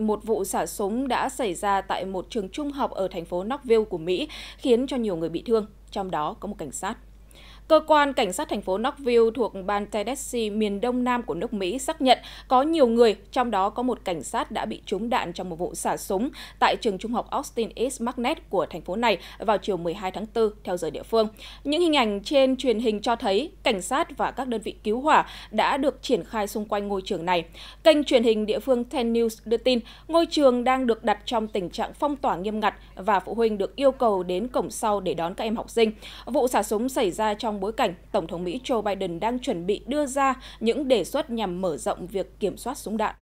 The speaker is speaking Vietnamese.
một vụ xả súng đã xảy ra tại một trường trung học ở thành phố Knoxville của Mỹ, khiến cho nhiều người bị thương, trong đó có một cảnh sát. Cơ quan cảnh sát thành phố Knoxville thuộc bang Tennessee miền đông nam của nước Mỹ xác nhận có nhiều người, trong đó có một cảnh sát đã bị trúng đạn trong một vụ xả súng tại trường trung học Austin East Magnet của thành phố này vào chiều 12 tháng 4 theo giờ địa phương. Những hình ảnh trên truyền hình cho thấy cảnh sát và các đơn vị cứu hỏa đã được triển khai xung quanh ngôi trường này. Kênh truyền hình địa phương Ten News đưa tin ngôi trường đang được đặt trong tình trạng phong tỏa nghiêm ngặt và phụ huynh được yêu cầu đến cổng sau để đón các em học sinh. Vụ xả súng xảy ra trong trong bối cảnh Tổng thống Mỹ Joe Biden đang chuẩn bị đưa ra những đề xuất nhằm mở rộng việc kiểm soát súng đạn.